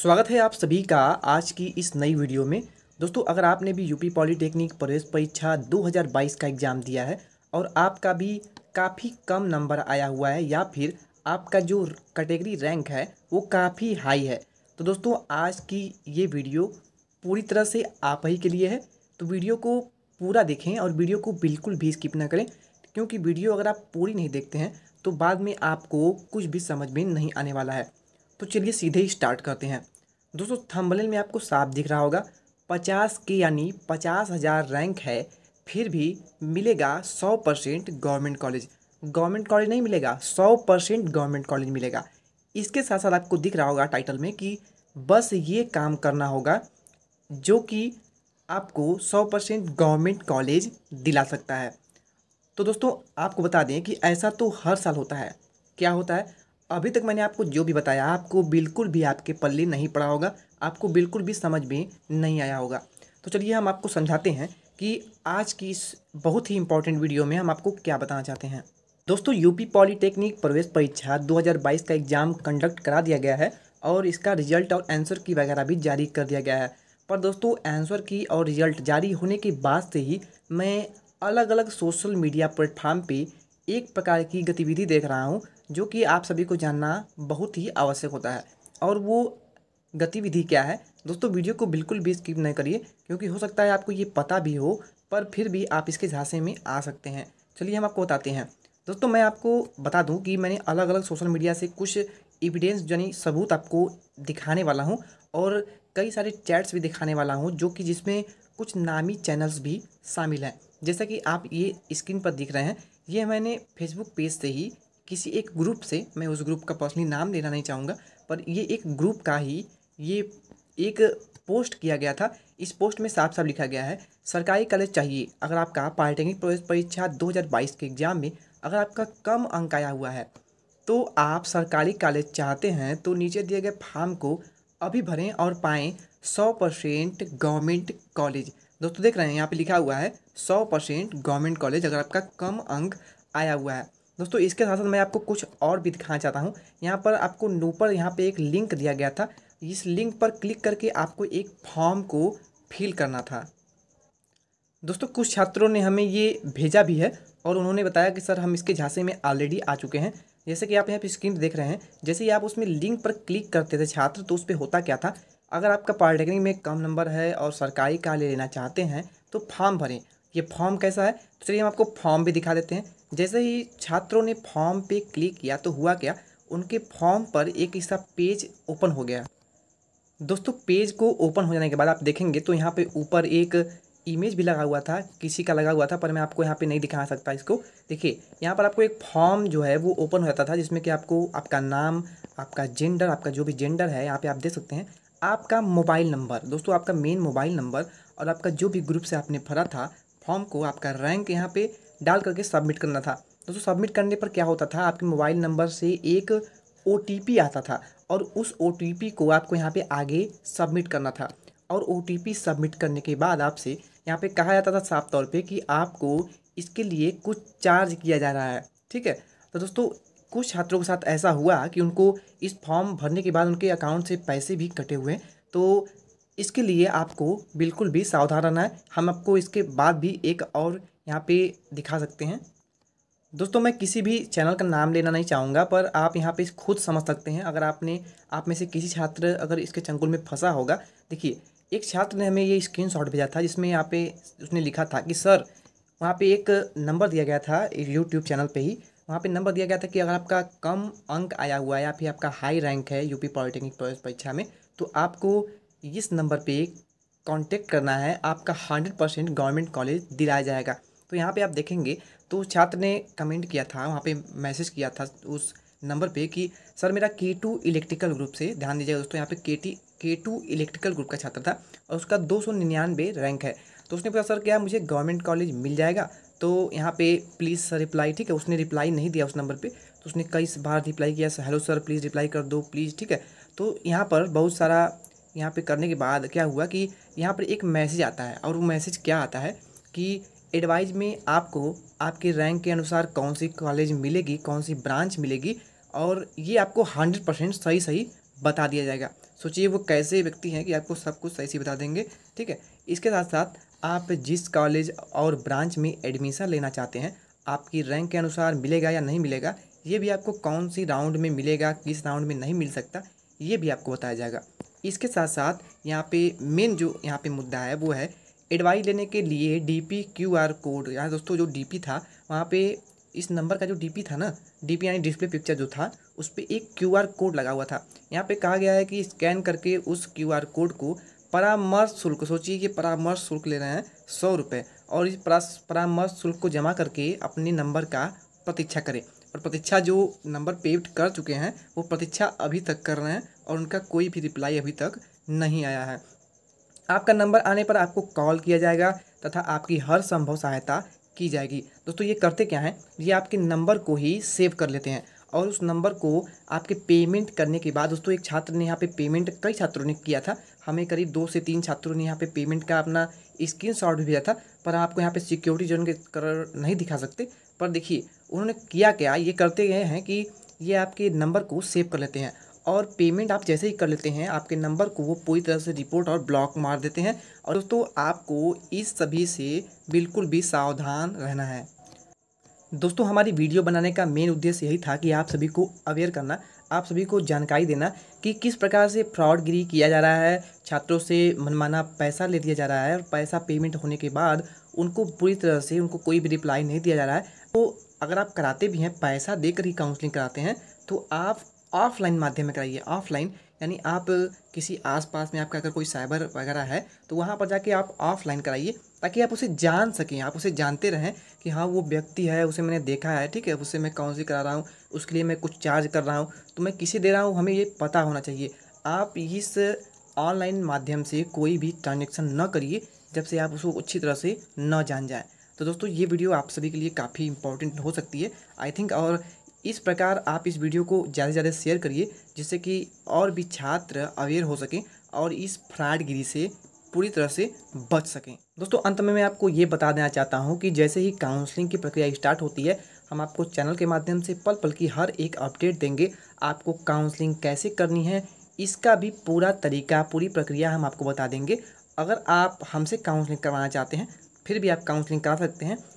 स्वागत है आप सभी का आज की इस नई वीडियो में दोस्तों अगर आपने भी यूपी पॉलिटेक्निक प्रवेश परीक्षा 2022 का एग्ज़ाम दिया है और आपका भी काफ़ी कम नंबर आया हुआ है या फिर आपका जो कैटेगरी रैंक है वो काफ़ी हाई है तो दोस्तों आज की ये वीडियो पूरी तरह से आप ही के लिए है तो वीडियो को पूरा देखें और वीडियो को बिल्कुल भी स्किप ना करें क्योंकि वीडियो अगर आप पूरी नहीं देखते हैं तो बाद में आपको कुछ भी समझ में नहीं आने वाला है तो चलिए सीधे ही स्टार्ट करते हैं दोस्तों थंबनेल में आपको साफ दिख रहा होगा पचास के यानी पचास हज़ार रैंक है फिर भी मिलेगा सौ percent government college government college नहीं मिलेगा सौ परसेंट गवर्नमेंट कॉलेज मिलेगा इसके साथ साथ आपको दिख रहा होगा टाइटल में कि बस ये काम करना होगा जो कि आपको सौ परसेंट गवर्नमेंट कॉलेज दिला सकता है तो दोस्तों आपको बता दें कि ऐसा तो हर साल होता है क्या होता है अभी तक मैंने आपको जो भी बताया आपको बिल्कुल भी आपके पल्ले नहीं पड़ा होगा आपको बिल्कुल भी समझ में नहीं आया होगा तो चलिए हम आपको समझाते हैं कि आज की इस बहुत ही इंपॉर्टेंट वीडियो में हम आपको क्या बताना चाहते हैं दोस्तों यूपी पॉलीटेक्निक प्रवेश परीक्षा 2022 का एग्ज़ाम कंडक्ट करा दिया गया है और इसका रिजल्ट और आंसर की वगैरह भी जारी कर दिया गया है पर दोस्तों आंसर की और रिजल्ट जारी होने के बाद से ही मैं अलग अलग सोशल मीडिया प्लेटफॉर्म पर एक प्रकार की गतिविधि देख रहा हूँ जो कि आप सभी को जानना बहुत ही आवश्यक होता है और वो गतिविधि क्या है दोस्तों वीडियो को बिल्कुल भी स्किप नहीं करिए क्योंकि हो सकता है आपको ये पता भी हो पर फिर भी आप इसके झांसे में आ सकते हैं चलिए हम आपको बताते हैं दोस्तों मैं आपको बता दूं कि मैंने अलग अलग सोशल मीडिया से कुछ एविडेंस यानी सबूत आपको दिखाने वाला हूं और कई सारे चैट्स भी दिखाने वाला हूं जो कि जिसमें कुछ नामी चैनल्स भी शामिल हैं जैसा कि आप ये स्क्रीन पर दिख रहे हैं ये मैंने फेसबुक पेज से ही किसी एक ग्रुप से मैं उस ग्रुप का पर्सनली नाम लेना नहीं चाहूँगा पर ये एक ग्रुप का ही ये एक पोस्ट किया गया था इस पोस्ट में साफ साफ लिखा गया है सरकारी कॉलेज चाहिए अगर आपका पॉलिटेक्निक प्रवेश परीक्षा 2022 के एग्ज़ाम में अगर आपका कम अंक आया हुआ है तो आप सरकारी कॉलेज चाहते हैं तो नीचे दिए गए फार्म को अभी भरें और पाएँ सौ परसेंट गवर्नमेंट कॉलेज दोस्तों देख रहे हैं यहाँ पे लिखा हुआ है सौ परसेंट गवर्नमेंट कॉलेज अगर आपका कम अंक आया हुआ है दोस्तों इसके साथ साथ मैं आपको कुछ और भी दिखाना चाहता हूँ यहाँ पर आपको नूपर यहाँ पे एक लिंक दिया गया था इस लिंक पर क्लिक करके आपको एक फॉर्म को फिल करना था दोस्तों कुछ छात्रों ने हमें ये भेजा भी है और उन्होंने बताया कि सर हम इसके झांसे में ऑलरेडी आ चुके हैं जैसे कि आप यहाँ पे स्क्रीन देख रहे हैं जैसे ही आप उसमें लिंक पर क्लिक करते थे छात्र तो उस पर होता क्या था अगर आपका पॉलिटेक्निक में कम नंबर है और सरकारी कार्य लेना चाहते हैं तो फॉर्म भरें ये फॉर्म कैसा है तो चलिए हम आपको फॉर्म भी दिखा देते हैं जैसे ही छात्रों ने फॉर्म पे क्लिक किया तो हुआ क्या उनके फॉर्म पर एक ऐसा पेज ओपन हो गया दोस्तों पेज को ओपन हो जाने के बाद आप देखेंगे तो यहाँ पे ऊपर एक इमेज भी लगा हुआ था किसी का लगा हुआ था पर मैं आपको यहाँ पे नहीं दिखा सकता इसको देखिए यहाँ पर आपको एक फॉर्म जो है वो ओपन हो जाता था जिसमें कि आपको आपका नाम आपका जेंडर आपका जो भी जेंडर है यहाँ पे आप दे सकते हैं आपका मोबाइल नंबर दोस्तों आपका मेन मोबाइल नंबर और आपका जो भी ग्रुप से आपने भरा था फॉर्म को आपका रैंक यहाँ पे डाल करके सबमिट करना था दोस्तों सबमिट करने पर क्या होता था आपके मोबाइल नंबर से एक ओ आता था और उस ओ को आपको यहाँ पर आगे सबमिट करना था और ओ सबमिट करने के बाद आपसे यहाँ पे कहा जाता था साफ तौर पे कि आपको इसके लिए कुछ चार्ज किया जा रहा है ठीक है तो दोस्तों कुछ छात्रों के साथ ऐसा हुआ कि उनको इस फॉर्म भरने के बाद उनके अकाउंट से पैसे भी कटे हुए तो इसके लिए आपको बिल्कुल भी सावधान रहना है हम आपको इसके बाद भी एक और यहाँ पे दिखा सकते हैं दोस्तों मैं किसी भी चैनल का नाम लेना नहीं चाहूँगा पर आप यहाँ पे खुद समझ सकते हैं अगर आपने आप में से किसी छात्र अगर इसके चंगुल में फंसा होगा देखिए एक छात्र ने हमें ये स्क्रीन शॉट भेजा था जिसमें यहाँ पे उसने लिखा था कि सर वहाँ पे एक नंबर दिया गया था यूट्यूब चैनल पे ही वहाँ पे नंबर दिया गया था कि अगर आपका कम अंक आया हुआ है या फिर आपका हाई रैंक है यूपी पॉलिटेक्निक प्रवेश परीक्षा में तो आपको इस नंबर पे कांटेक्ट करना है आपका हंड्रेड परसेंट गवर्नमेंट कॉलेज दिलाया जाएगा तो यहाँ पे आप देखेंगे तो उस छात्र ने कमेंट किया था वहाँ पे मैसेज किया था उस नंबर पे कि सर मेरा के टू इलेक्ट्रिकल ग्रुप से ध्यान दीजिएगा दोस्तों यहाँ पे के टी के टू इलेक्ट्रिकल ग्रुप का छात्र था और उसका दो सौ निन्यानवे रैंक है तो उसने पूछा सर क्या मुझे गवर्नमेंट कॉलेज मिल जाएगा तो यहाँ पे प्लीज़ सर रिप्लाई ठीक है उसने रिप्लाई नहीं दिया उस नंबर पे तो उसने कई बार रिप्लाई किया हेलो सर प्लीज़ रिप्लाई कर दो प्लीज़ ठीक है तो यहाँ पर बहुत सारा यहाँ पे करने के बाद क्या हुआ कि यहाँ पर एक मैसेज आता है और वो मैसेज क्या आता है कि एडवाइज में आपको आपके रैंक के अनुसार कौन सी कॉलेज मिलेगी कौन सी ब्रांच मिलेगी और ये आपको हंड्रेड परसेंट सही सही बता दिया जाएगा सोचिए वो कैसे व्यक्ति हैं कि आपको सब कुछ सही सही बता देंगे ठीक है इसके साथ साथ आप जिस कॉलेज और ब्रांच में एडमिशन लेना चाहते हैं आपकी रैंक के अनुसार मिलेगा या नहीं मिलेगा ये भी आपको कौन सी राउंड में मिलेगा किस राउंड में नहीं मिल सकता ये भी आपको बताया जाएगा इसके साथ साथ यहाँ पे मेन जो यहाँ पे मुद्दा है वो है एडवाइस लेने के लिए D P Q R code यहाँ दोस्तों जो डी पी था वहाँ पे इस नंबर का जो डी पी था ना डी पी यानी डिस्प्ले पिक्चर जो था उस पर एक क्यू आर कोड लगा हुआ था यहाँ पे कहा गया है कि स्कैन करके उस क्यू आर कोड को परामर्श शुल्क सोचिए कि परामर्श शुल्क ले रहे हैं सौ रुपये और इस परामर्श शुल्क को जमा करके अपने नंबर का प्रतीक्षा करें और प्रतीक्षा जो नंबर पेड कर चुके हैं वो प्रतीक्षा अभी तक कर रहे हैं और उनका कोई भी रिप्लाई अभी तक नहीं आया है आपका नंबर आने पर आपको कॉल किया जाएगा तथा आपकी हर संभव सहायता की जाएगी दोस्तों ये करते क्या हैं ये आपके नंबर को ही सेव कर लेते हैं और उस नंबर को आपके पेमेंट करने के बाद दोस्तों एक छात्र ने यहाँ पे पेमेंट कई छात्रों ने किया था हमें करीब दो से तीन छात्रों ने यहाँ पे पेमेंट का अपना स्क्रीन शॉट भी भेजा था पर आपको यहाँ पे सिक्योरिटी जोन के कर नहीं दिखा सकते पर देखिए उन्होंने किया क्या ये करते गए हैं कि ये आपके नंबर को सेव कर लेते हैं और पेमेंट आप जैसे ही कर लेते हैं आपके नंबर को वो पूरी तरह से रिपोर्ट और ब्लॉक मार देते हैं और दोस्तों आपको इस सभी से बिल्कुल भी सावधान रहना है दोस्तों हमारी वीडियो बनाने का मेन उद्देश्य यही था कि आप सभी को अवेयर करना आप सभी को जानकारी देना कि किस प्रकार से फ्रॉडगिरी किया जा रहा है छात्रों से मनमाना पैसा ले दिया जा रहा है और पैसा पेमेंट होने के बाद उनको पूरी तरह से उनको कोई भी रिप्लाई नहीं दिया जा रहा है तो अगर आप कराते भी हैं पैसा देकर ही काउंसलिंग कराते हैं तो आप ऑफलाइन माध्यम में कराइए ऑफलाइन यानी आप किसी आसपास में आपका अगर कोई साइबर वगैरह है तो वहाँ पर जाके आप ऑफलाइन कराइए ताकि आप उसे जान सकें आप उसे जानते रहें कि हाँ वो व्यक्ति है उसे मैंने देखा है ठीक है उससे मैं काउंसिल करा रहा हूँ उसके लिए मैं कुछ चार्ज कर रहा हूँ तो मैं किसे दे रहा हूँ हमें ये पता होना चाहिए आप इस ऑनलाइन माध्यम से कोई भी ट्रांजेक्शन न करिए जब से आप उसको अच्छी तरह से न जान जाएँ तो दोस्तों ये वीडियो आप सभी के लिए काफ़ी इंपॉर्टेंट हो सकती है आई थिंक और इस प्रकार आप इस वीडियो को ज़्यादा से ज़्यादा शेयर करिए जिससे कि और भी छात्र अवेयर हो सकें और इस फ्रॉडगिरी से पूरी तरह से बच सकें दोस्तों अंत में मैं आपको ये बता देना चाहता हूँ कि जैसे ही काउंसलिंग की प्रक्रिया स्टार्ट होती है हम आपको चैनल के माध्यम से पल पल की हर एक अपडेट देंगे आपको काउंसलिंग कैसे करनी है इसका भी पूरा तरीका पूरी प्रक्रिया हम आपको बता देंगे अगर आप हमसे काउंसलिंग करवाना चाहते हैं फिर भी आप काउंसलिंग करा सकते हैं